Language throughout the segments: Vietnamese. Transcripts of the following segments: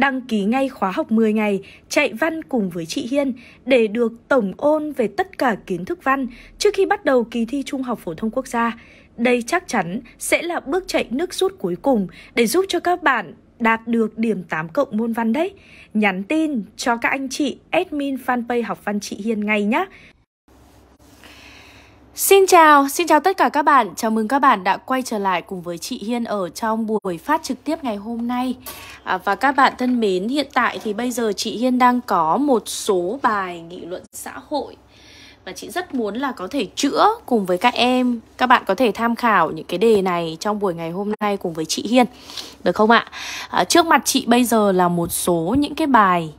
đăng ký ngay khóa học 10 ngày chạy văn cùng với chị Hiên để được tổng ôn về tất cả kiến thức văn trước khi bắt đầu kỳ thi Trung học Phổ thông Quốc gia. Đây chắc chắn sẽ là bước chạy nước rút cuối cùng để giúp cho các bạn đạt được điểm 8 cộng môn văn đấy. Nhắn tin cho các anh chị admin fanpage học văn chị Hiên ngay nhé. Xin chào, xin chào tất cả các bạn. Chào mừng các bạn đã quay trở lại cùng với chị Hiên ở trong buổi phát trực tiếp ngày hôm nay. À, và các bạn thân mến, hiện tại thì bây giờ chị Hiên đang có một số bài nghị luận xã hội và chị rất muốn là có thể chữa cùng với các em. Các bạn có thể tham khảo những cái đề này trong buổi ngày hôm nay cùng với chị Hiên. Được không ạ? À, trước mặt chị bây giờ là một số những cái bài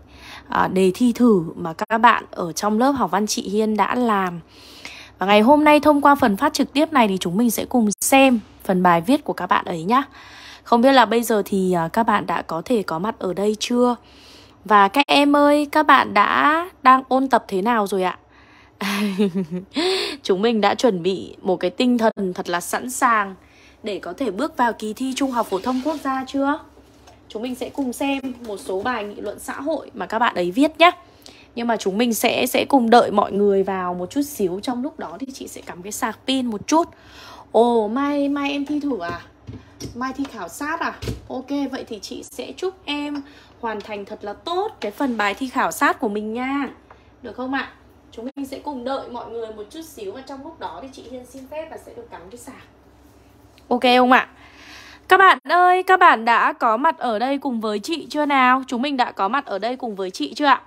à, đề thi thử mà các bạn ở trong lớp học văn chị Hiên đã làm và ngày hôm nay thông qua phần phát trực tiếp này thì chúng mình sẽ cùng xem phần bài viết của các bạn ấy nhá. Không biết là bây giờ thì à, các bạn đã có thể có mặt ở đây chưa? Và các em ơi, các bạn đã đang ôn tập thế nào rồi ạ? chúng mình đã chuẩn bị một cái tinh thần thật là sẵn sàng để có thể bước vào kỳ thi Trung học Phổ thông Quốc gia chưa? Chúng mình sẽ cùng xem một số bài nghị luận xã hội mà các bạn ấy viết nhé nhưng mà chúng mình sẽ sẽ cùng đợi mọi người vào một chút xíu trong lúc đó thì chị sẽ cắm cái sạc pin một chút ồ mai mai em thi thử à mai thi khảo sát à ok vậy thì chị sẽ chúc em hoàn thành thật là tốt cái phần bài thi khảo sát của mình nha được không ạ à? chúng mình sẽ cùng đợi mọi người một chút xíu và trong lúc đó thì chị hiên xin phép và sẽ được cắm cái sạc ok không ạ à? Các bạn ơi, các bạn đã có mặt ở đây cùng với chị chưa nào? Chúng mình đã có mặt ở đây cùng với chị chưa ạ?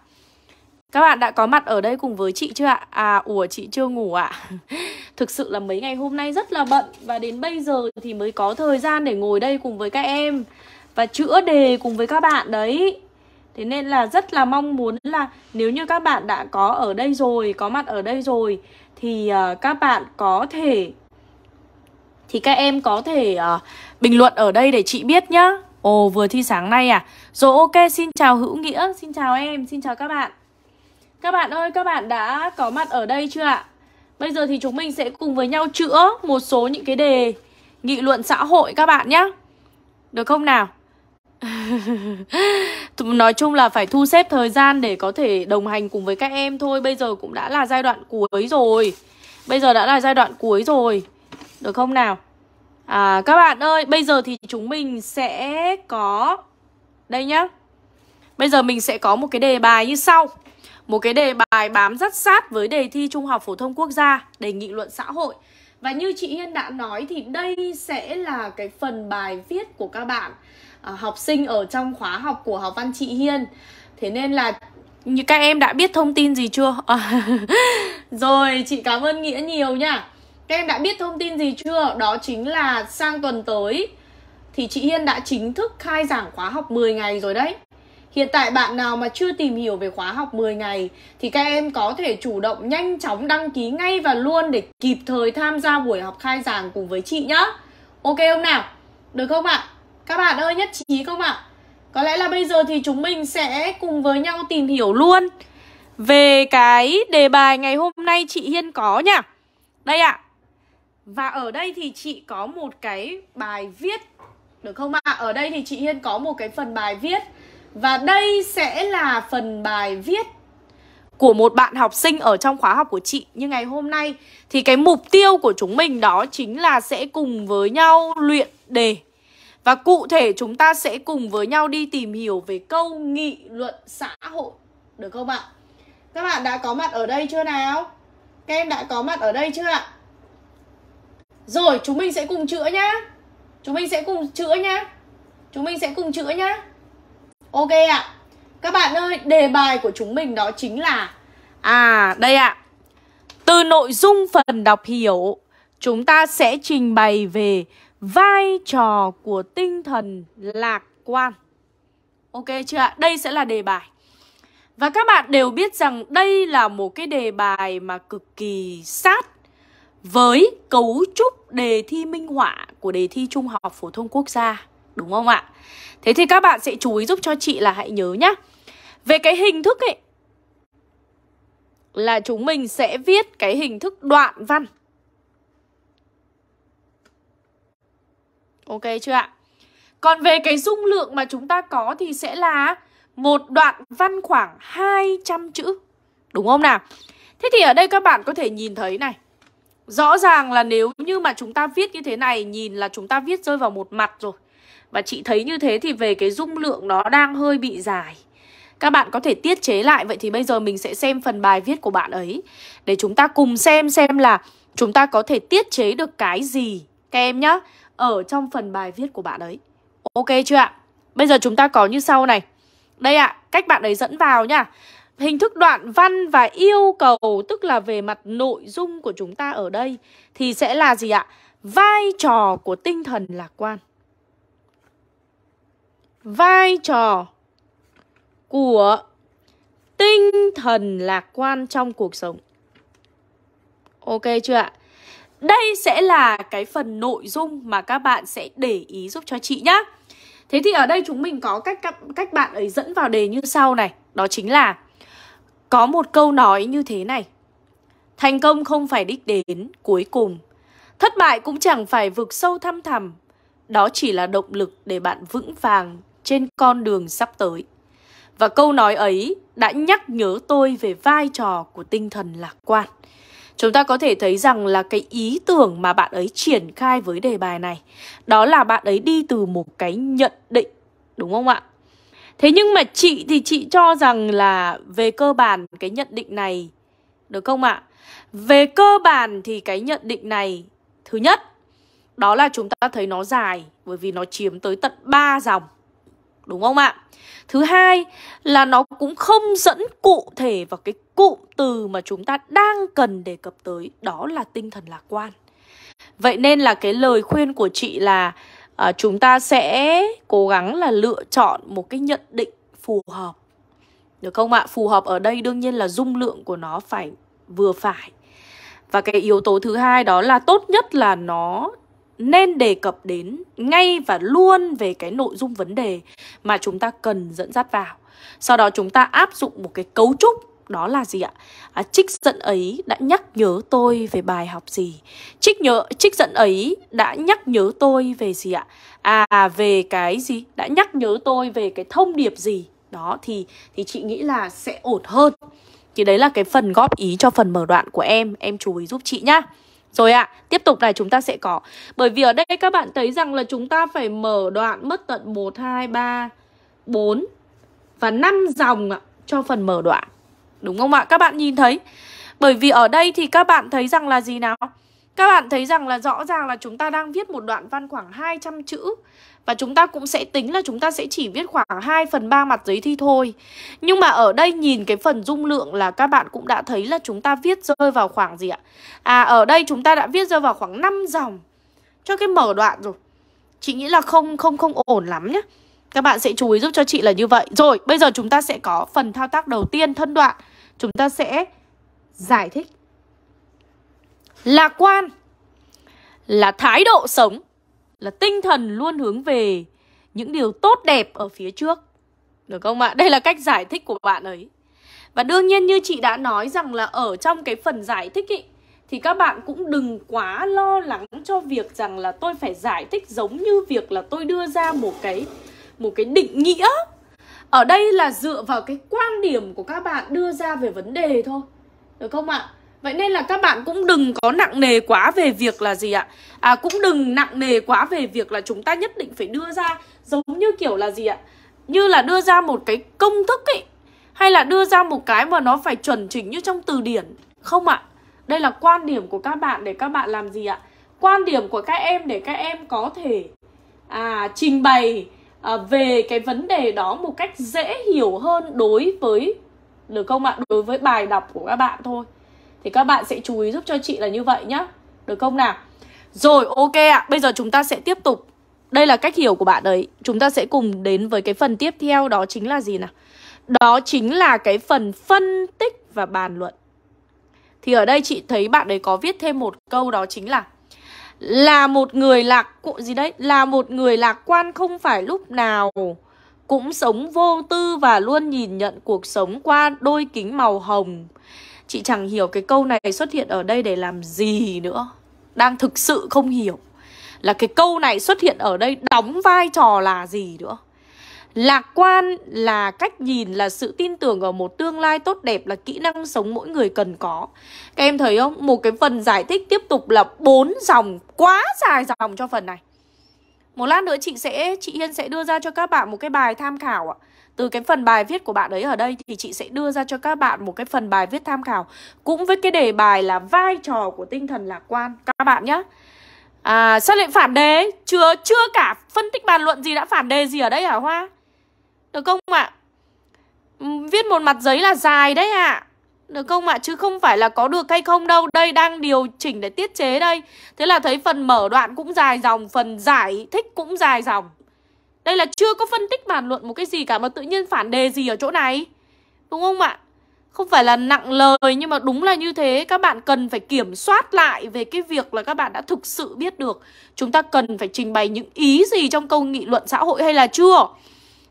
Các bạn đã có mặt ở đây cùng với chị chưa ạ? À, ủa chị chưa ngủ ạ? À? Thực sự là mấy ngày hôm nay rất là bận Và đến bây giờ thì mới có thời gian để ngồi đây cùng với các em Và chữa đề cùng với các bạn đấy Thế nên là rất là mong muốn là nếu như các bạn đã có ở đây rồi, có mặt ở đây rồi Thì uh, các bạn có thể Thì các em có thể uh, bình luận ở đây để chị biết nhá Ồ vừa thi sáng nay à Rồi ok xin chào Hữu Nghĩa, xin chào em, xin chào các bạn các bạn ơi, các bạn đã có mặt ở đây chưa ạ? Bây giờ thì chúng mình sẽ cùng với nhau chữa một số những cái đề nghị luận xã hội các bạn nhé. Được không nào? Nói chung là phải thu xếp thời gian để có thể đồng hành cùng với các em thôi. Bây giờ cũng đã là giai đoạn cuối rồi. Bây giờ đã là giai đoạn cuối rồi. Được không nào? À, các bạn ơi, bây giờ thì chúng mình sẽ có... Đây nhá. Bây giờ mình sẽ có một cái đề bài như sau. Một cái đề bài bám rất sát với đề thi Trung học Phổ thông Quốc gia, đề nghị luận xã hội. Và như chị Hiên đã nói thì đây sẽ là cái phần bài viết của các bạn à, học sinh ở trong khóa học của học văn chị Hiên. Thế nên là như các em đã biết thông tin gì chưa? À, rồi, chị cảm ơn Nghĩa nhiều nha. Các em đã biết thông tin gì chưa? Đó chính là sang tuần tới thì chị Hiên đã chính thức khai giảng khóa học 10 ngày rồi đấy. Hiện tại bạn nào mà chưa tìm hiểu về khóa học 10 ngày thì các em có thể chủ động nhanh chóng đăng ký ngay và luôn để kịp thời tham gia buổi học khai giảng cùng với chị nhá. Ok không nào? Được không ạ? À? Các bạn ơi nhất trí không ạ? À? Có lẽ là bây giờ thì chúng mình sẽ cùng với nhau tìm hiểu luôn về cái đề bài ngày hôm nay chị Hiên có nha. Đây ạ. À. Và ở đây thì chị có một cái bài viết được không ạ? À? Ở đây thì chị Hiên có một cái phần bài viết và đây sẽ là phần bài viết của một bạn học sinh ở trong khóa học của chị như ngày hôm nay thì cái mục tiêu của chúng mình đó chính là sẽ cùng với nhau luyện đề và cụ thể chúng ta sẽ cùng với nhau đi tìm hiểu về câu nghị luận xã hội được không ạ? Các bạn đã có mặt ở đây chưa nào? Các em đã có mặt ở đây chưa ạ? Rồi chúng mình sẽ cùng chữa nhá. Chúng mình sẽ cùng chữa nhá. Chúng mình sẽ cùng chữa nhá ok ạ à. các bạn ơi đề bài của chúng mình đó chính là à đây ạ à. từ nội dung phần đọc hiểu chúng ta sẽ trình bày về vai trò của tinh thần lạc quan ok chưa ạ đây sẽ là đề bài và các bạn đều biết rằng đây là một cái đề bài mà cực kỳ sát với cấu trúc đề thi minh họa của đề thi Trung học Phổ thông Quốc gia đúng không ạ? Thế thì các bạn sẽ chú ý giúp cho chị là hãy nhớ nhá. Về cái hình thức ấy là chúng mình sẽ viết cái hình thức đoạn văn. Ok chưa ạ? Còn về cái dung lượng mà chúng ta có thì sẽ là một đoạn văn khoảng 200 chữ. Đúng không nào? Thế thì ở đây các bạn có thể nhìn thấy này. Rõ ràng là nếu như mà chúng ta viết như thế này Nhìn là chúng ta viết rơi vào một mặt rồi và chị thấy như thế thì về cái dung lượng nó đang hơi bị dài các bạn có thể tiết chế lại Vậy thì bây giờ mình sẽ xem phần bài viết của bạn ấy Để chúng ta cùng xem xem là Chúng ta có thể tiết chế được cái gì Các em nhá Ở trong phần bài viết của bạn ấy Ok chưa ạ Bây giờ chúng ta có như sau này Đây ạ, à, cách bạn ấy dẫn vào nhá Hình thức đoạn văn và yêu cầu Tức là về mặt nội dung của chúng ta ở đây Thì sẽ là gì ạ Vai trò của tinh thần lạc quan vai trò của tinh thần lạc quan trong cuộc sống. Ok chưa ạ? Đây sẽ là cái phần nội dung mà các bạn sẽ để ý giúp cho chị nhé. Thế thì ở đây chúng mình có cách cách bạn ấy dẫn vào đề như sau này, đó chính là có một câu nói như thế này. Thành công không phải đích đến cuối cùng, thất bại cũng chẳng phải vực sâu thăm thẳm, đó chỉ là động lực để bạn vững vàng trên con đường sắp tới. Và câu nói ấy đã nhắc nhớ tôi về vai trò của tinh thần lạc quan. Chúng ta có thể thấy rằng là cái ý tưởng mà bạn ấy triển khai với đề bài này Đó là bạn ấy đi từ một cái nhận định, đúng không ạ? Thế nhưng mà chị thì chị cho rằng là về cơ bản cái nhận định này Được không ạ? Về cơ bản thì cái nhận định này Thứ nhất, đó là chúng ta thấy nó dài Bởi vì nó chiếm tới tận 3 dòng đúng không ạ? Thứ hai là nó cũng không dẫn cụ thể vào cái cụm từ mà chúng ta đang cần đề cập tới, đó là tinh thần lạc quan. Vậy nên là cái lời khuyên của chị là à, chúng ta sẽ cố gắng là lựa chọn một cái nhận định phù hợp. Được không ạ? Phù hợp ở đây đương nhiên là dung lượng của nó phải vừa phải. Và cái yếu tố thứ hai đó là tốt nhất là nó nên đề cập đến ngay và luôn về cái nội dung vấn đề mà chúng ta cần dẫn dắt vào. Sau đó chúng ta áp dụng một cái cấu trúc đó là gì ạ? À, trích dẫn ấy đã nhắc nhớ tôi về bài học gì? Trích nhớ trích dẫn ấy đã nhắc nhớ tôi về gì ạ? À về cái gì? Đã nhắc nhớ tôi về cái thông điệp gì? Đó thì thì chị nghĩ là sẽ ổn hơn. Thì đấy là cái phần góp ý cho phần mở đoạn của em, em chú ý giúp chị nhá. Rồi ạ, à, tiếp tục này chúng ta sẽ có Bởi vì ở đây các bạn thấy rằng là chúng ta phải mở đoạn mất tận 1, 2, 3, 4 và 5 dòng ạ, cho phần mở đoạn Đúng không ạ? Các bạn nhìn thấy Bởi vì ở đây thì các bạn thấy rằng là gì nào? Các bạn thấy rằng là rõ ràng là chúng ta đang viết một đoạn văn khoảng 200 chữ và chúng ta cũng sẽ tính là chúng ta sẽ chỉ viết khoảng 2 phần 3 mặt giấy thi thôi Nhưng mà ở đây nhìn cái phần dung lượng là các bạn cũng đã thấy là chúng ta viết rơi vào khoảng gì ạ? À ở đây chúng ta đã viết rơi vào khoảng 5 dòng cho cái mở đoạn rồi Chị nghĩ là không không không ổn lắm nhé Các bạn sẽ chú ý giúp cho chị là như vậy Rồi bây giờ chúng ta sẽ có phần thao tác đầu tiên thân đoạn Chúng ta sẽ giải thích Lạc quan là thái độ sống là tinh thần luôn hướng về những điều tốt đẹp ở phía trước. Được không ạ? Đây là cách giải thích của bạn ấy. Và đương nhiên như chị đã nói rằng là ở trong cái phần giải thích ý, thì các bạn cũng đừng quá lo lắng cho việc rằng là tôi phải giải thích giống như việc là tôi đưa ra một cái một cái định nghĩa. Ở đây là dựa vào cái quan điểm của các bạn đưa ra về vấn đề thôi. Được không ạ? À? Vậy nên là các bạn cũng đừng có nặng nề quá về việc là gì ạ à, Cũng đừng nặng nề quá về việc là chúng ta nhất định phải đưa ra Giống như kiểu là gì ạ Như là đưa ra một cái công thức ấy Hay là đưa ra một cái mà nó phải chuẩn chỉnh như trong từ điển Không ạ Đây là quan điểm của các bạn để các bạn làm gì ạ Quan điểm của các em để các em có thể à, trình bày à, về cái vấn đề đó một cách dễ hiểu hơn đối với được không ạ? Đối với bài đọc của các bạn thôi thì các bạn sẽ chú ý giúp cho chị là như vậy nhá Được không nào Rồi ok ạ à. Bây giờ chúng ta sẽ tiếp tục Đây là cách hiểu của bạn ấy Chúng ta sẽ cùng đến với cái phần tiếp theo Đó chính là gì nào Đó chính là cái phần phân tích và bàn luận Thì ở đây chị thấy bạn ấy có viết thêm một câu đó chính là là một người lạc cụ gì đấy là một người lạc quan không phải lúc nào cũng sống vô tư và luôn nhìn nhận cuộc sống qua đôi kính màu hồng Chị chẳng hiểu cái câu này xuất hiện ở đây để làm gì nữa Đang thực sự không hiểu Là cái câu này xuất hiện ở đây đóng vai trò là gì nữa Lạc quan là cách nhìn là sự tin tưởng ở một tương lai tốt đẹp là kỹ năng sống mỗi người cần có. Các em thấy không? Một cái phần giải thích tiếp tục là bốn dòng quá dài dòng cho phần này. Một lát nữa chị sẽ chị Hiên sẽ đưa ra cho các bạn một cái bài tham khảo ạ. Từ cái phần bài viết của bạn ấy ở đây thì chị sẽ đưa ra cho các bạn một cái phần bài viết tham khảo cũng với cái đề bài là vai trò của tinh thần lạc quan các bạn nhé. À, xác lệnh phản đề chưa chưa cả phân tích bàn luận gì đã phản đề gì ở đây hả Hoa? Được không ạ? À? Viết một mặt giấy là dài đấy ạ. À. Được không ạ? Chứ không phải là có được hay không đâu Đây đang điều chỉnh để tiết chế đây Thế là thấy phần mở đoạn cũng dài dòng Phần giải thích cũng dài dòng Đây là chưa có phân tích bàn luận một cái gì cả Mà tự nhiên phản đề gì ở chỗ này Đúng không ạ? Không phải là nặng lời Nhưng mà đúng là như thế Các bạn cần phải kiểm soát lại Về cái việc là các bạn đã thực sự biết được Chúng ta cần phải trình bày những ý gì Trong câu nghị luận xã hội hay là chưa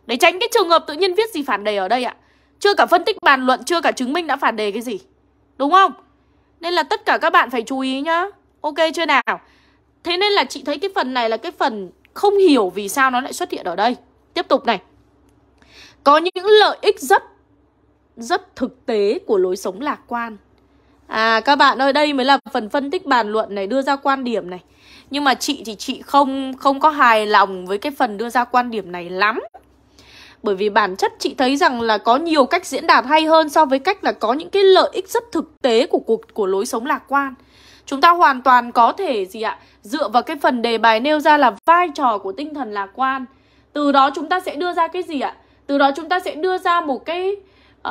Để tránh cái trường hợp tự nhiên viết gì phản đề ở đây ạ à? Chưa cả phân tích bàn luận, chưa cả chứng minh đã phản đề cái gì. Đúng không? Nên là tất cả các bạn phải chú ý nhá. Ok chưa nào? Thế nên là chị thấy cái phần này là cái phần không hiểu vì sao nó lại xuất hiện ở đây. Tiếp tục này. Có những lợi ích rất rất thực tế của lối sống lạc quan. À các bạn ơi, đây mới là phần phân tích bàn luận này, đưa ra quan điểm này. Nhưng mà chị thì chị không không có hài lòng với cái phần đưa ra quan điểm này lắm. Bởi vì bản chất chị thấy rằng là có nhiều cách diễn đạt hay hơn so với cách là có những cái lợi ích rất thực tế của cuộc của lối sống lạc quan. Chúng ta hoàn toàn có thể gì ạ? Dựa vào cái phần đề bài nêu ra là vai trò của tinh thần lạc quan. Từ đó chúng ta sẽ đưa ra cái gì ạ? Từ đó chúng ta sẽ đưa ra một cái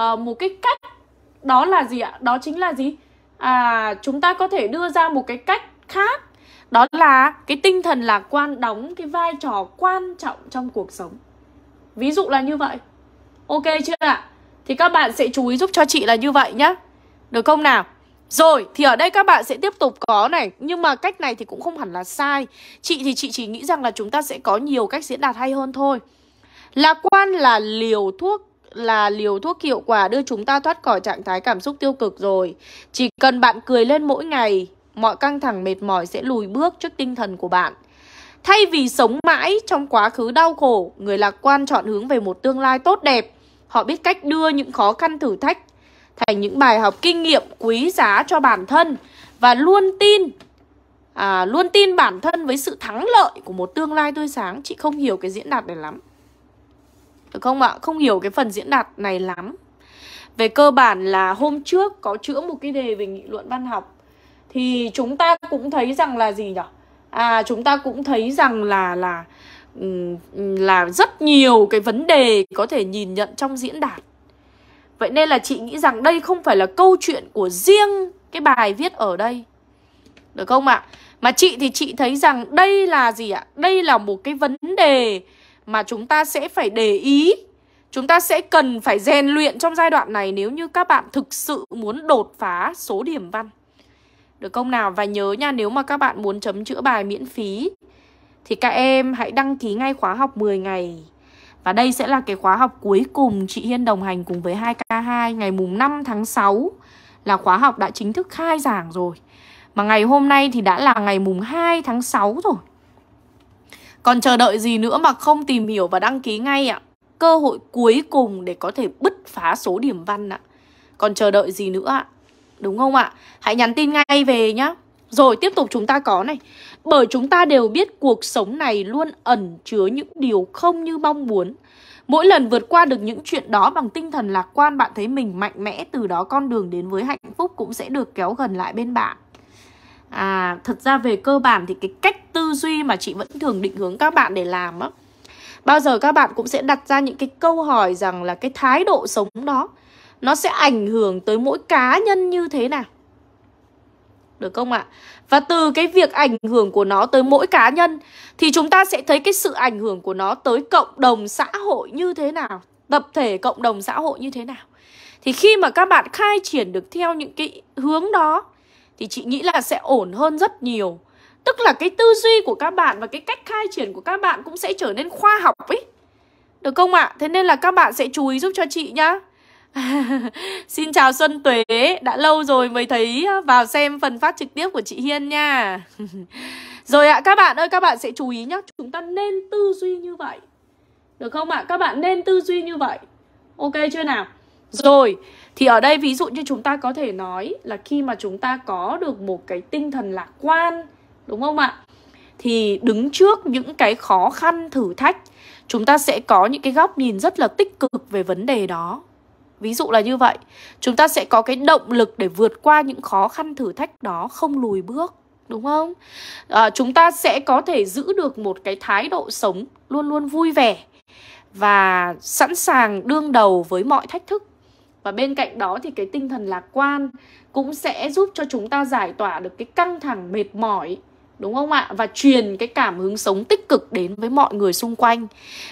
uh, một cái cách đó là gì ạ? Đó chính là gì? À chúng ta có thể đưa ra một cái cách khác đó là cái tinh thần lạc quan đóng cái vai trò quan trọng trong cuộc sống Ví dụ là như vậy Ok chưa ạ? Thì các bạn sẽ chú ý giúp cho chị là như vậy nhá Được không nào? Rồi, thì ở đây các bạn sẽ tiếp tục có này Nhưng mà cách này thì cũng không hẳn là sai Chị thì chị chỉ nghĩ rằng là chúng ta sẽ có nhiều cách diễn đạt hay hơn thôi Lạc quan là liều thuốc là liều thuốc hiệu quả đưa chúng ta thoát khỏi trạng thái cảm xúc tiêu cực rồi Chỉ cần bạn cười lên mỗi ngày Mọi căng thẳng mệt mỏi sẽ lùi bước trước tinh thần của bạn Thay vì sống mãi trong quá khứ đau khổ, người lạc quan chọn hướng về một tương lai tốt đẹp. Họ biết cách đưa những khó khăn thử thách thành những bài học kinh nghiệm quý giá cho bản thân và luôn tin à, luôn tin bản thân với sự thắng lợi của một tương lai tươi sáng. Chị không hiểu cái diễn đạt này lắm. Được không ạ? Không hiểu cái phần diễn đạt này lắm. Về cơ bản là hôm trước có chữa một cái đề về nghị luận văn học thì chúng ta cũng thấy rằng là gì nhỉ? à, chúng ta cũng thấy rằng là là là rất nhiều cái vấn đề có thể nhìn nhận trong diễn đạt. Vậy nên là chị nghĩ rằng đây không phải là câu chuyện của riêng cái bài viết ở đây. Được không ạ? À? Mà chị thì chị thấy rằng đây là gì ạ? À? Đây là một cái vấn đề mà chúng ta sẽ phải để ý. Chúng ta sẽ cần phải rèn luyện trong giai đoạn này nếu như các bạn thực sự muốn đột phá số điểm văn. Được không nào? Và nhớ nha, nếu mà các bạn muốn chấm chữa bài miễn phí thì các em hãy đăng ký ngay khóa học 10 ngày. Và đây sẽ là cái khóa học cuối cùng chị Hiên đồng hành cùng với 2K2 ngày mùng 5 tháng 6 là khóa học đã chính thức khai giảng rồi. Mà ngày hôm nay thì đã là ngày mùng 2 tháng 6 rồi. Còn chờ đợi gì nữa mà không tìm hiểu và đăng ký ngay ạ? Cơ hội cuối cùng để có thể bứt phá số điểm văn ạ. Còn chờ đợi gì nữa ạ? Đúng không ạ? Hãy nhắn tin ngay về nhá Rồi tiếp tục chúng ta có này Bởi chúng ta đều biết cuộc sống này luôn ẩn chứa những điều không như mong muốn Mỗi lần vượt qua được những chuyện đó bằng tinh thần lạc quan Bạn thấy mình mạnh mẽ Từ đó con đường đến với hạnh phúc cũng sẽ được kéo gần lại bên bạn À, thật ra về cơ bản thì cái cách tư duy mà chị vẫn thường định hướng các bạn để làm á Bao giờ các bạn cũng sẽ đặt ra những cái câu hỏi rằng là cái thái độ sống đó nó sẽ ảnh hưởng tới mỗi cá nhân như thế nào được không ạ? Và từ cái việc ảnh hưởng của nó tới mỗi cá nhân thì chúng ta sẽ thấy cái sự ảnh hưởng của nó tới cộng đồng xã hội như thế nào, tập thể cộng đồng xã hội như thế nào. Thì khi mà các bạn khai triển được theo những cái hướng đó thì chị nghĩ là sẽ ổn hơn rất nhiều. Tức là cái tư duy của các bạn và cái cách khai triển của các bạn cũng sẽ trở nên khoa học ấy. Được không ạ? Thế nên là các bạn sẽ chú ý giúp cho chị nhá. Xin chào Xuân Tuế Đã lâu rồi mới thấy à, vào xem phần phát trực tiếp của chị Hiên nha Rồi ạ à, các bạn ơi Các bạn sẽ chú ý nhé Chúng ta nên tư duy như vậy Được không ạ à? Các bạn nên tư duy như vậy Ok chưa nào Rồi thì ở đây ví dụ như chúng ta có thể nói Là khi mà chúng ta có được một cái tinh thần lạc quan Đúng không ạ à? Thì đứng trước những cái khó khăn thử thách Chúng ta sẽ có những cái góc nhìn rất là tích cực về vấn đề đó Ví dụ là như vậy Chúng ta sẽ có cái động lực để vượt qua những khó khăn thử thách đó Không lùi bước Đúng không? À, chúng ta sẽ có thể giữ được một cái thái độ sống Luôn luôn vui vẻ Và sẵn sàng đương đầu với mọi thách thức và bên cạnh đó thì cái tinh thần lạc quan cũng sẽ giúp cho chúng ta giải tỏa được cái căng thẳng mệt mỏi đúng không ạ và truyền cái cảm hứng sống tích cực đến với mọi người xung quanh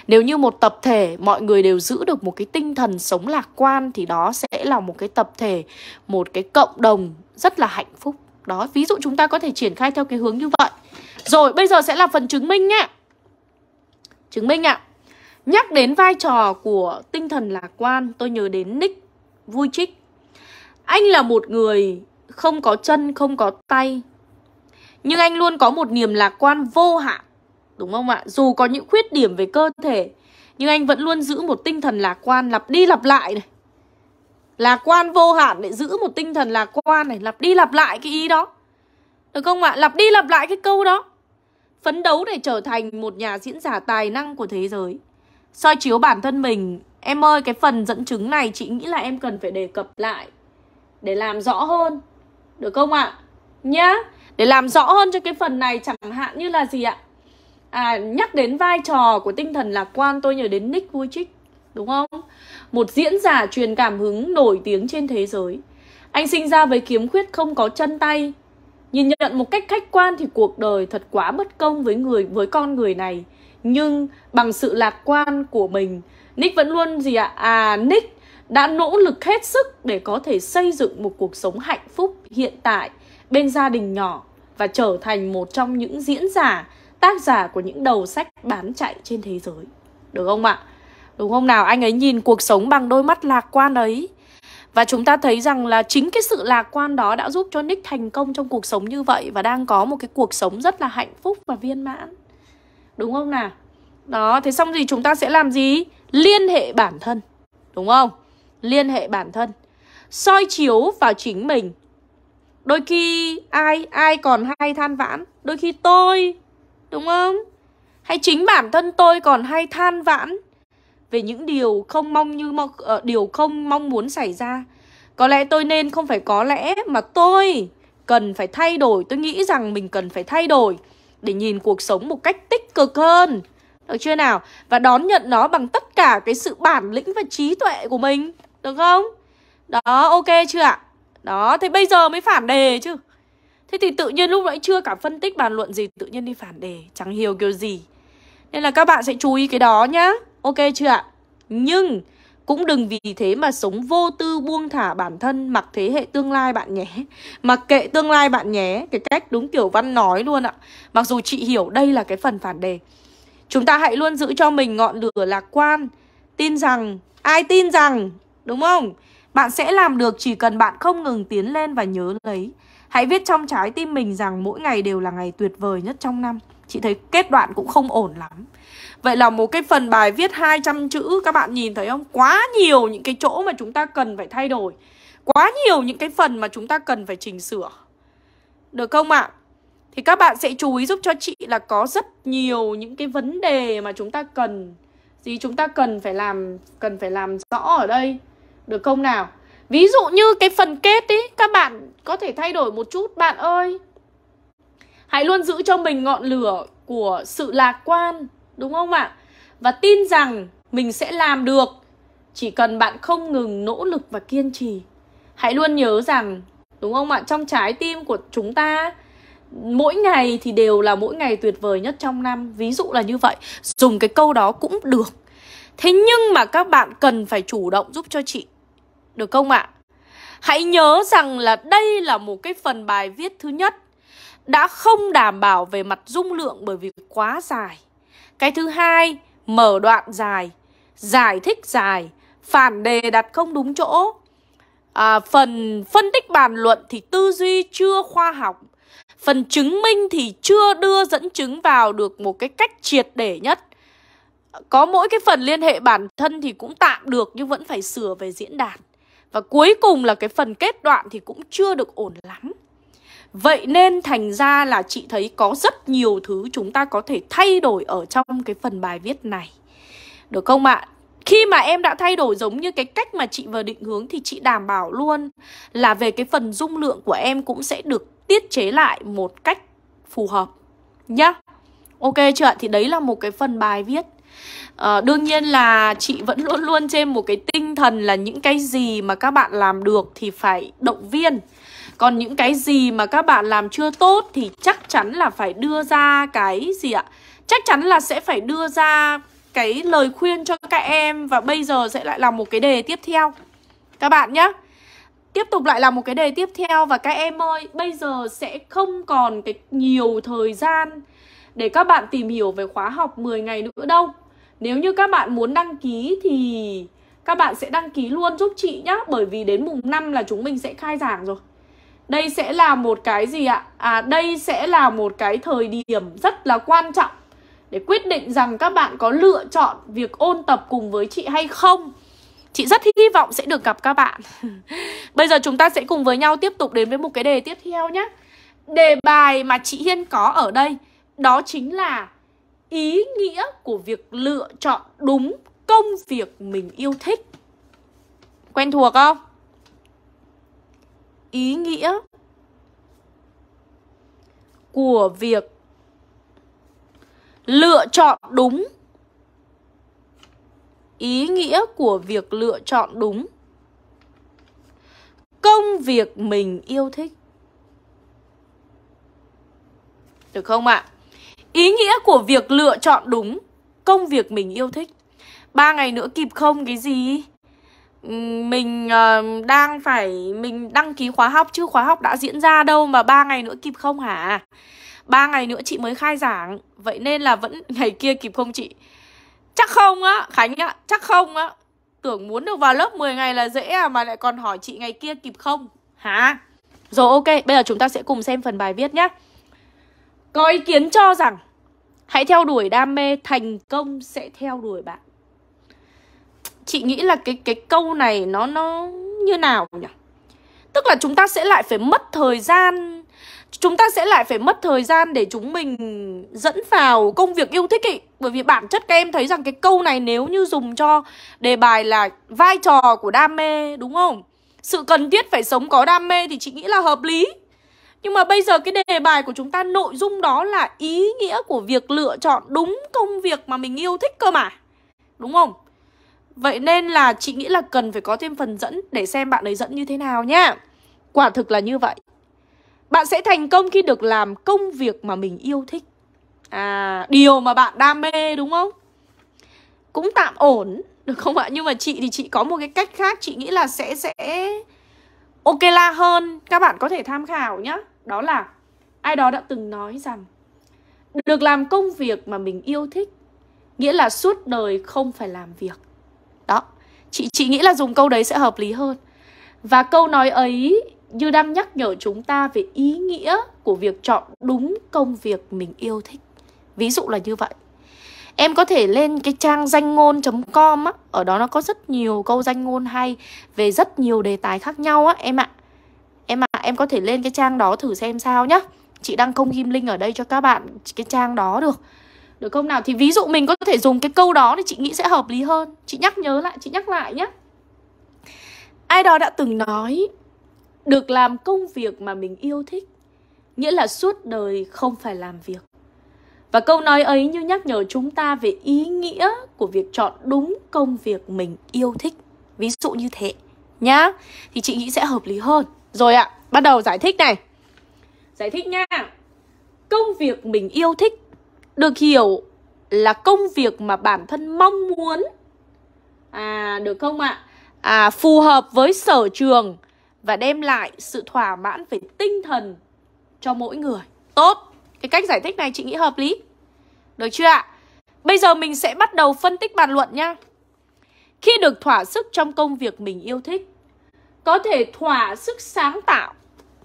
nếu như một tập thể mọi người đều giữ được một cái tinh thần sống lạc quan thì đó sẽ là một cái tập thể một cái cộng đồng rất là hạnh phúc đó ví dụ chúng ta có thể triển khai theo cái hướng như vậy rồi bây giờ sẽ là phần chứng minh nhé chứng minh ạ nhắc đến vai trò của tinh thần lạc quan tôi nhớ đến nick vui trích anh là một người không có chân không có tay nhưng anh luôn có một niềm lạc quan vô hạn đúng không ạ dù có những khuyết điểm về cơ thể nhưng anh vẫn luôn giữ một tinh thần lạc quan lặp đi lặp lại này lạc quan vô hạn để giữ một tinh thần lạc quan này lặp đi lặp lại cái ý đó được không ạ lặp đi lặp lại cái câu đó phấn đấu để trở thành một nhà diễn giả tài năng của thế giới soi chiếu bản thân mình em ơi cái phần dẫn chứng này chị nghĩ là em cần phải đề cập lại để làm rõ hơn được không ạ nhá để làm rõ hơn cho cái phần này chẳng hạn như là gì ạ à, nhắc đến vai trò của tinh thần lạc quan tôi nhớ đến Nick Vujicic đúng không một diễn giả truyền cảm hứng nổi tiếng trên thế giới anh sinh ra với kiếm khuyết không có chân tay nhìn nhận một cách khách quan thì cuộc đời thật quá bất công với người với con người này nhưng bằng sự lạc quan của mình Nick vẫn luôn gì ạ à Nick đã nỗ lực hết sức để có thể xây dựng một cuộc sống hạnh phúc hiện tại bên gia đình nhỏ và trở thành một trong những diễn giả, tác giả của những đầu sách bán chạy trên thế giới. Được không ạ? Đúng không nào? Anh ấy nhìn cuộc sống bằng đôi mắt lạc quan ấy. Và chúng ta thấy rằng là chính cái sự lạc quan đó đã giúp cho Nick thành công trong cuộc sống như vậy và đang có một cái cuộc sống rất là hạnh phúc và viên mãn. Đúng không nào? Đó, thế xong gì chúng ta sẽ làm gì? Liên hệ bản thân. Đúng không? Liên hệ bản thân. soi chiếu vào chính mình đôi khi ai ai còn hay than vãn đôi khi tôi đúng không hay chính bản thân tôi còn hay than vãn về những điều không mong như mong, uh, điều không mong muốn xảy ra có lẽ tôi nên không phải có lẽ mà tôi cần phải thay đổi tôi nghĩ rằng mình cần phải thay đổi để nhìn cuộc sống một cách tích cực hơn được chưa nào và đón nhận nó bằng tất cả cái sự bản lĩnh và trí tuệ của mình được không đó ok chưa ạ đó, thế bây giờ mới phản đề chứ Thế thì tự nhiên lúc nãy chưa cả phân tích bàn luận gì Tự nhiên đi phản đề, chẳng hiểu kiểu gì Nên là các bạn sẽ chú ý cái đó nhá Ok chưa ạ? Nhưng cũng đừng vì thế mà sống vô tư buông thả bản thân mặc thế hệ tương lai bạn nhé mặc kệ tương lai bạn nhé cái cách đúng kiểu văn nói luôn ạ mặc dù chị hiểu đây là cái phần phản đề chúng ta hãy luôn giữ cho mình ngọn lửa lạc quan tin rằng ai tin rằng đúng không bạn sẽ làm được chỉ cần bạn không ngừng tiến lên và nhớ lấy. Hãy viết trong trái tim mình rằng mỗi ngày đều là ngày tuyệt vời nhất trong năm. Chị thấy kết đoạn cũng không ổn lắm. Vậy là một cái phần bài viết 200 chữ các bạn nhìn thấy không? Quá nhiều những cái chỗ mà chúng ta cần phải thay đổi. Quá nhiều những cái phần mà chúng ta cần phải chỉnh sửa. Được không ạ? À? Thì các bạn sẽ chú ý giúp cho chị là có rất nhiều những cái vấn đề mà chúng ta cần gì chúng ta cần phải làm cần phải làm rõ ở đây được không nào? Ví dụ như cái phần kết ý, các bạn có thể thay đổi một chút bạn ơi. Hãy luôn giữ cho mình ngọn lửa của sự lạc quan, đúng không ạ? Và tin rằng mình sẽ làm được chỉ cần bạn không ngừng nỗ lực và kiên trì. Hãy luôn nhớ rằng, đúng không ạ? Trong trái tim của chúng ta mỗi ngày thì đều là mỗi ngày tuyệt vời nhất trong năm. Ví dụ là như vậy, dùng cái câu đó cũng được. Thế nhưng mà các bạn cần phải chủ động giúp cho chị được không ạ? Hãy nhớ rằng là đây là một cái phần bài viết thứ nhất đã không đảm bảo về mặt dung lượng bởi vì quá dài. Cái thứ hai, mở đoạn dài, giải thích dài, phản đề đặt không đúng chỗ. À, phần phân tích bàn luận thì tư duy chưa khoa học. Phần chứng minh thì chưa đưa dẫn chứng vào được một cái cách triệt để nhất. Có mỗi cái phần liên hệ bản thân thì cũng tạm được nhưng vẫn phải sửa về diễn đạt. Và cuối cùng là cái phần kết đoạn thì cũng chưa được ổn lắm Vậy nên thành ra là chị thấy có rất nhiều thứ chúng ta có thể thay đổi ở trong cái phần bài viết này Được không ạ? À? Khi mà em đã thay đổi giống như cái cách mà chị vừa định hướng thì chị đảm bảo luôn là về cái phần dung lượng của em cũng sẽ được tiết chế lại một cách phù hợp nhá. Ok chưa ạ? Thì đấy là một cái phần bài viết À, đương nhiên là chị vẫn luôn luôn trên một cái tinh thần là những cái gì mà các bạn làm được thì phải động viên còn những cái gì mà các bạn làm chưa tốt thì chắc chắn là phải đưa ra cái gì ạ chắc chắn là sẽ phải đưa ra cái lời khuyên cho các em và bây giờ sẽ lại là một cái đề tiếp theo các bạn nhé tiếp tục lại là một cái đề tiếp theo và các em ơi bây giờ sẽ không còn cái nhiều thời gian để các bạn tìm hiểu về khóa học 10 ngày nữa đâu nếu như các bạn muốn đăng ký thì các bạn sẽ đăng ký luôn giúp chị nhá Bởi vì đến mùng 5 là chúng mình sẽ khai giảng rồi Đây sẽ là một cái gì ạ? À đây sẽ là một cái thời điểm rất là quan trọng Để quyết định rằng các bạn có lựa chọn việc ôn tập cùng với chị hay không Chị rất hy vọng sẽ được gặp các bạn Bây giờ chúng ta sẽ cùng với nhau tiếp tục đến với một cái đề tiếp theo nhé Đề bài mà chị Hiên có ở đây Đó chính là ý nghĩa của việc lựa chọn đúng công việc mình yêu thích quen thuộc không ý nghĩa của việc lựa chọn đúng ý nghĩa của việc lựa chọn đúng công việc mình yêu thích được không ạ à? Ý nghĩa của việc lựa chọn đúng công việc mình yêu thích. Ba ngày nữa kịp không cái gì? Mình uh, đang phải mình đăng ký khóa học chứ khóa học đã diễn ra đâu mà ba ngày nữa kịp không hả? Ba ngày nữa chị mới khai giảng, vậy nên là vẫn ngày kia kịp không chị? Chắc không á, Khánh ạ, chắc không á. Tưởng muốn được vào lớp 10 ngày là dễ à mà lại còn hỏi chị ngày kia kịp không? Hả? Rồi ok, bây giờ chúng ta sẽ cùng xem phần bài viết nhé. Có ý kiến cho rằng hãy theo đuổi đam mê, thành công sẽ theo đuổi bạn. Chị nghĩ là cái cái câu này nó nó như nào nhỉ? Tức là chúng ta sẽ lại phải mất thời gian Chúng ta sẽ lại phải mất thời gian để chúng mình dẫn vào công việc yêu thích ý Bởi vì bản chất các em thấy rằng cái câu này nếu như dùng cho đề bài là vai trò của đam mê đúng không? Sự cần thiết phải sống có đam mê thì chị nghĩ là hợp lý nhưng mà bây giờ cái đề bài của chúng ta nội dung đó là ý nghĩa của việc lựa chọn đúng công việc mà mình yêu thích cơ mà. Đúng không? Vậy nên là chị nghĩ là cần phải có thêm phần dẫn để xem bạn ấy dẫn như thế nào nhá. Quả thực là như vậy. Bạn sẽ thành công khi được làm công việc mà mình yêu thích. À, điều mà bạn đam mê đúng không? Cũng tạm ổn, được không ạ? Nhưng mà chị thì chị có một cái cách khác chị nghĩ là sẽ sẽ ok la hơn. Các bạn có thể tham khảo nhá đó là ai đó đã từng nói rằng được làm công việc mà mình yêu thích nghĩa là suốt đời không phải làm việc. Đó, chị chị nghĩ là dùng câu đấy sẽ hợp lý hơn. Và câu nói ấy như đang nhắc nhở chúng ta về ý nghĩa của việc chọn đúng công việc mình yêu thích. Ví dụ là như vậy. Em có thể lên cái trang danh ngôn.com á, ở đó nó có rất nhiều câu danh ngôn hay về rất nhiều đề tài khác nhau á em ạ. À em có thể lên cái trang đó thử xem sao nhá Chị đang không ghim link ở đây cho các bạn cái trang đó được Được không nào? Thì ví dụ mình có thể dùng cái câu đó thì chị nghĩ sẽ hợp lý hơn Chị nhắc nhớ lại, chị nhắc lại nhá Ai đó đã từng nói Được làm công việc mà mình yêu thích Nghĩa là suốt đời không phải làm việc Và câu nói ấy như nhắc nhở chúng ta về ý nghĩa của việc chọn đúng công việc mình yêu thích Ví dụ như thế nhá Thì chị nghĩ sẽ hợp lý hơn Rồi ạ à. Bắt đầu giải thích này Giải thích nha Công việc mình yêu thích Được hiểu là công việc mà bản thân mong muốn À được không ạ? À? phù hợp với sở trường Và đem lại sự thỏa mãn về tinh thần cho mỗi người Tốt Cái cách giải thích này chị nghĩ hợp lý Được chưa ạ? Bây giờ mình sẽ bắt đầu phân tích bàn luận nha Khi được thỏa sức trong công việc mình yêu thích Có thể thỏa sức sáng tạo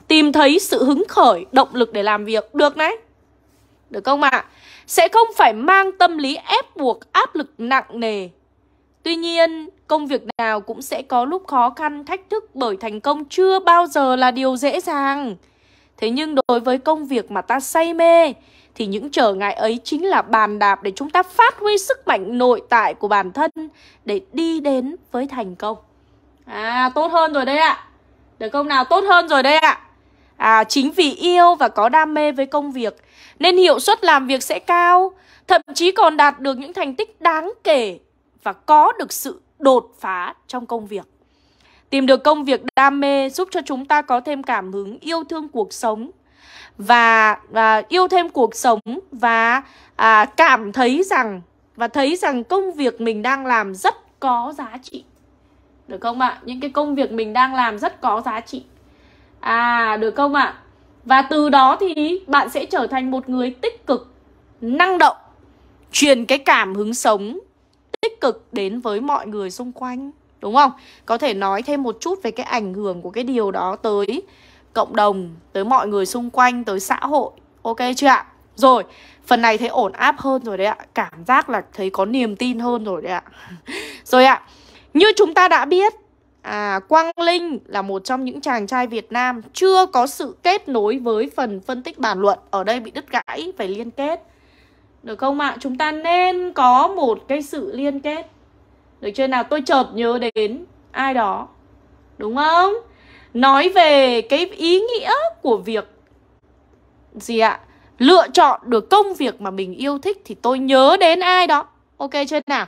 tìm thấy sự hứng khởi, động lực để làm việc được đấy. Được không ạ? À? Sẽ không phải mang tâm lý ép buộc, áp lực nặng nề. Tuy nhiên, công việc nào cũng sẽ có lúc khó khăn, thách thức bởi thành công chưa bao giờ là điều dễ dàng. Thế nhưng đối với công việc mà ta say mê thì những trở ngại ấy chính là bàn đạp để chúng ta phát huy sức mạnh nội tại của bản thân để đi đến với thành công. À, tốt hơn rồi đấy ạ. À. Được không nào? Tốt hơn rồi đấy ạ. À à, chính vì yêu và có đam mê với công việc nên hiệu suất làm việc sẽ cao thậm chí còn đạt được những thành tích đáng kể và có được sự đột phá trong công việc tìm được công việc đam mê giúp cho chúng ta có thêm cảm hứng yêu thương cuộc sống và, và yêu thêm cuộc sống và à, cảm thấy rằng và thấy rằng công việc mình đang làm rất có giá trị được không ạ những cái công việc mình đang làm rất có giá trị à được không ạ à? và từ đó thì bạn sẽ trở thành một người tích cực năng động truyền cái cảm hứng sống tích cực đến với mọi người xung quanh đúng không có thể nói thêm một chút về cái ảnh hưởng của cái điều đó tới cộng đồng tới mọi người xung quanh tới xã hội ok chưa ạ rồi phần này thấy ổn áp hơn rồi đấy ạ cảm giác là thấy có niềm tin hơn rồi đấy ạ rồi ạ như chúng ta đã biết à, Quang Linh là một trong những chàng trai Việt Nam chưa có sự kết nối với phần phân tích bàn luận ở đây bị đứt gãy phải liên kết được không ạ chúng ta nên có một cái sự liên kết được chưa nào tôi chợt nhớ đến ai đó đúng không nói về cái ý nghĩa của việc gì ạ lựa chọn được công việc mà mình yêu thích thì tôi nhớ đến ai đó ok chưa nào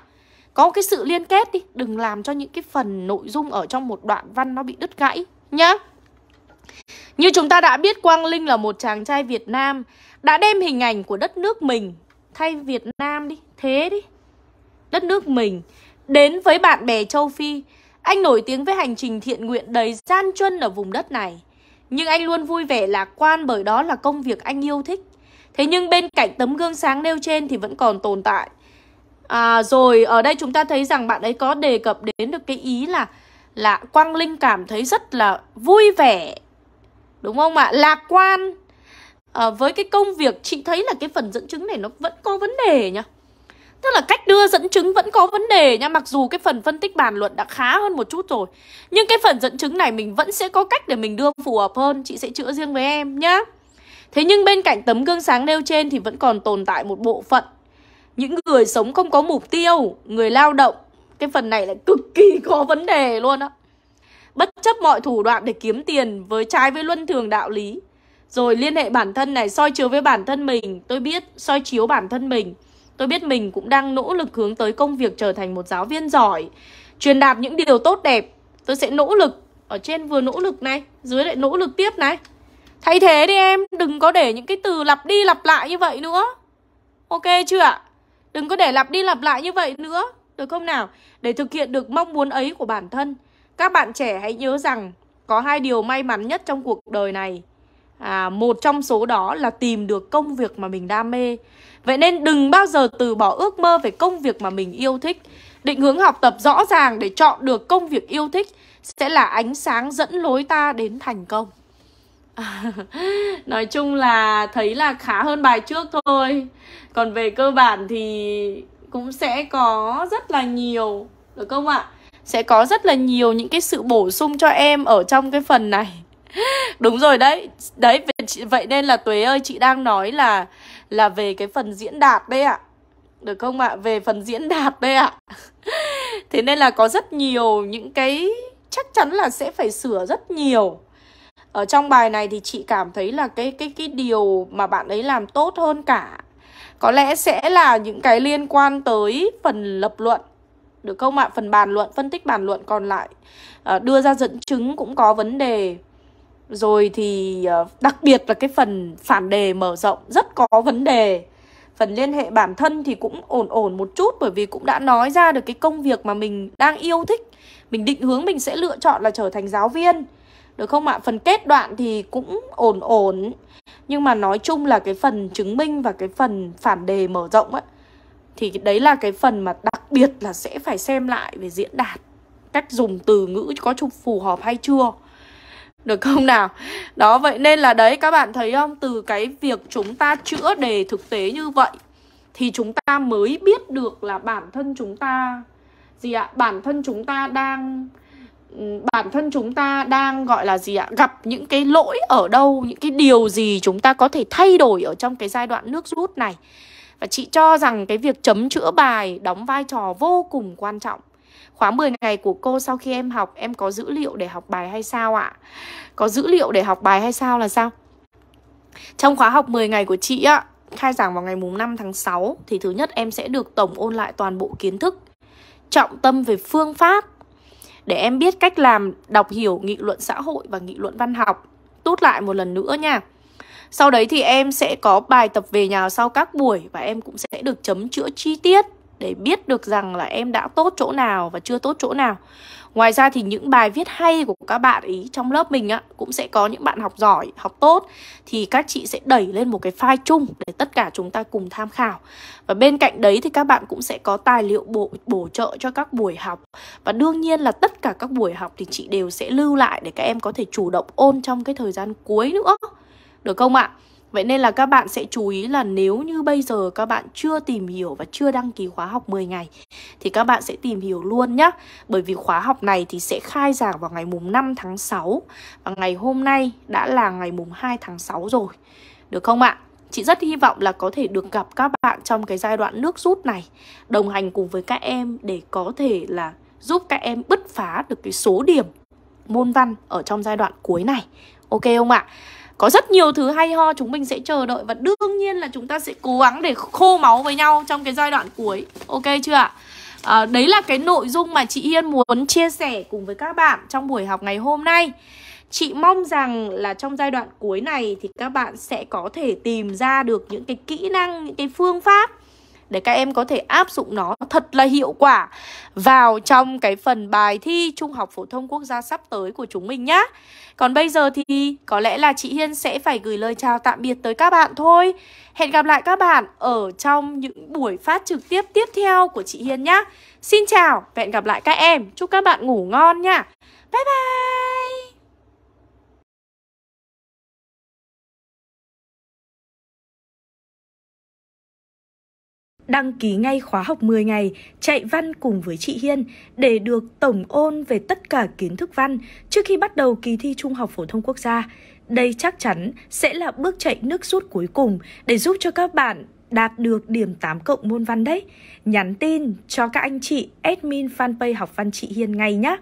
có cái sự liên kết đi đừng làm cho những cái phần nội dung ở trong một đoạn văn nó bị đứt gãy nhá như chúng ta đã biết Quang Linh là một chàng trai Việt Nam đã đem hình ảnh của đất nước mình thay Việt Nam đi thế đi đất nước mình đến với bạn bè châu Phi anh nổi tiếng với hành trình thiện nguyện đầy gian truân ở vùng đất này nhưng anh luôn vui vẻ lạc quan bởi đó là công việc anh yêu thích Thế nhưng bên cạnh tấm gương sáng nêu trên thì vẫn còn tồn tại à, rồi ở đây chúng ta thấy rằng bạn ấy có đề cập đến được cái ý là là quang linh cảm thấy rất là vui vẻ đúng không ạ lạc quan à, với cái công việc chị thấy là cái phần dẫn chứng này nó vẫn có vấn đề nhá Tức là cách đưa dẫn chứng vẫn có vấn đề nha Mặc dù cái phần phân tích bàn luận đã khá hơn một chút rồi Nhưng cái phần dẫn chứng này mình vẫn sẽ có cách để mình đưa phù hợp hơn Chị sẽ chữa riêng với em nhá Thế nhưng bên cạnh tấm gương sáng nêu trên thì vẫn còn tồn tại một bộ phận những người sống không có mục tiêu người lao động cái phần này lại cực kỳ có vấn đề luôn á bất chấp mọi thủ đoạn để kiếm tiền với trái với luân thường đạo lý rồi liên hệ bản thân này soi chiếu với bản thân mình tôi biết soi chiếu bản thân mình tôi biết mình cũng đang nỗ lực hướng tới công việc trở thành một giáo viên giỏi truyền đạt những điều tốt đẹp tôi sẽ nỗ lực ở trên vừa nỗ lực này dưới lại nỗ lực tiếp này thay thế đi em đừng có để những cái từ lặp đi lặp lại như vậy nữa ok chưa ạ Đừng có để lặp đi lặp lại như vậy nữa Được không nào? Để thực hiện được mong muốn ấy của bản thân Các bạn trẻ hãy nhớ rằng Có hai điều may mắn nhất trong cuộc đời này à, Một trong số đó là tìm được công việc mà mình đam mê Vậy nên đừng bao giờ từ bỏ ước mơ về công việc mà mình yêu thích Định hướng học tập rõ ràng để chọn được công việc yêu thích Sẽ là ánh sáng dẫn lối ta đến thành công nói chung là thấy là khá hơn bài trước thôi còn về cơ bản thì cũng sẽ có rất là nhiều được không ạ sẽ có rất là nhiều những cái sự bổ sung cho em ở trong cái phần này đúng rồi đấy đấy vậy nên là tuế ơi chị đang nói là là về cái phần diễn đạt đấy ạ được không ạ về phần diễn đạt đấy ạ thế nên là có rất nhiều những cái chắc chắn là sẽ phải sửa rất nhiều ở trong bài này thì chị cảm thấy là cái cái cái điều mà bạn ấy làm tốt hơn cả có lẽ sẽ là những cái liên quan tới phần lập luận được không ạ phần bàn luận phân tích bàn luận còn lại à, đưa ra dẫn chứng cũng có vấn đề rồi thì ờ, đặc biệt là cái phần phản đề mở rộng rất có vấn đề phần liên hệ bản thân thì cũng ổn ổn một chút bởi vì cũng đã nói ra được cái công việc mà mình đang yêu thích mình định hướng mình sẽ lựa chọn là trở thành giáo viên được không ạ? Phần kết đoạn thì cũng ổn ổn Nhưng mà nói chung là cái phần chứng minh và cái phần phản đề mở rộng ấy Thì đấy là cái phần mà đặc biệt là sẽ phải xem lại về diễn đạt Cách dùng từ ngữ có chụp phù hợp hay chưa được không nào? Đó, vậy nên là đấy các bạn thấy không? Từ cái việc chúng ta chữa đề thực tế như vậy Thì chúng ta mới biết được là bản thân chúng ta Gì ạ? Bản thân chúng ta đang bản thân chúng ta đang gọi là gì ạ gặp những cái lỗi ở đâu những cái điều gì chúng ta có thể thay đổi ở trong cái giai đoạn nước rút này và chị cho rằng cái việc chấm chữa bài đóng vai trò vô cùng quan trọng khóa 10 ngày của cô sau khi em học em có dữ liệu để học bài hay sao ạ có dữ liệu để học bài hay sao là sao trong khóa học 10 ngày của chị á khai giảng vào ngày mùng 5 tháng 6 thì thứ nhất em sẽ được tổng ôn lại toàn bộ kiến thức trọng tâm về phương pháp để em biết cách làm đọc hiểu nghị luận xã hội và nghị luận văn học. Tút lại một lần nữa nha. Sau đấy thì em sẽ có bài tập về nhà sau các buổi và em cũng sẽ được chấm chữa chi tiết để biết được rằng là em đã tốt chỗ nào và chưa tốt chỗ nào. Ngoài ra thì những bài viết hay của các bạn ý trong lớp mình á cũng sẽ có những bạn học giỏi, học tốt thì các chị sẽ đẩy lên một cái file chung để tất cả chúng ta cùng tham khảo. Và bên cạnh đấy thì các bạn cũng sẽ có tài liệu bổ bổ trợ cho các buổi học. Và đương nhiên là tất cả các buổi học thì chị đều sẽ lưu lại để các em có thể chủ động ôn trong cái thời gian cuối nữa. Được không ạ? Vậy nên là các bạn sẽ chú ý là nếu như bây giờ các bạn chưa tìm hiểu và chưa đăng ký khóa học 10 ngày thì các bạn sẽ tìm hiểu luôn nhé. Bởi vì khóa học này thì sẽ khai giảng vào ngày mùng 5 tháng 6 và ngày hôm nay đã là ngày mùng 2 tháng 6 rồi. Được không ạ? Chị rất hy vọng là có thể được gặp các bạn trong cái giai đoạn nước rút này Đồng hành cùng với các em để có thể là giúp các em bứt phá được cái số điểm môn văn ở trong giai đoạn cuối này Ok không ạ? Có rất nhiều thứ hay ho chúng mình sẽ chờ đợi Và đương nhiên là chúng ta sẽ cố gắng để khô máu với nhau trong cái giai đoạn cuối Ok chưa ạ? À, đấy là cái nội dung mà chị Hiên muốn chia sẻ cùng với các bạn trong buổi học ngày hôm nay Chị mong rằng là trong giai đoạn cuối này thì các bạn sẽ có thể tìm ra được những cái kỹ năng, những cái phương pháp để các em có thể áp dụng nó thật là hiệu quả vào trong cái phần bài thi Trung học Phổ thông Quốc gia sắp tới của chúng mình nhé. Còn bây giờ thì có lẽ là chị Hiên sẽ phải gửi lời chào tạm biệt tới các bạn thôi. Hẹn gặp lại các bạn ở trong những buổi phát trực tiếp tiếp theo của chị Hiên nhé. Xin chào và hẹn gặp lại các em. Chúc các bạn ngủ ngon nha. Bye bye! đăng ký ngay khóa học 10 ngày chạy văn cùng với chị Hiên để được tổng ôn về tất cả kiến thức văn trước khi bắt đầu kỳ thi Trung học Phổ thông Quốc gia. Đây chắc chắn sẽ là bước chạy nước rút cuối cùng để giúp cho các bạn đạt được điểm 8 cộng môn văn đấy. Nhắn tin cho các anh chị admin fanpage học văn chị Hiên ngay nhé.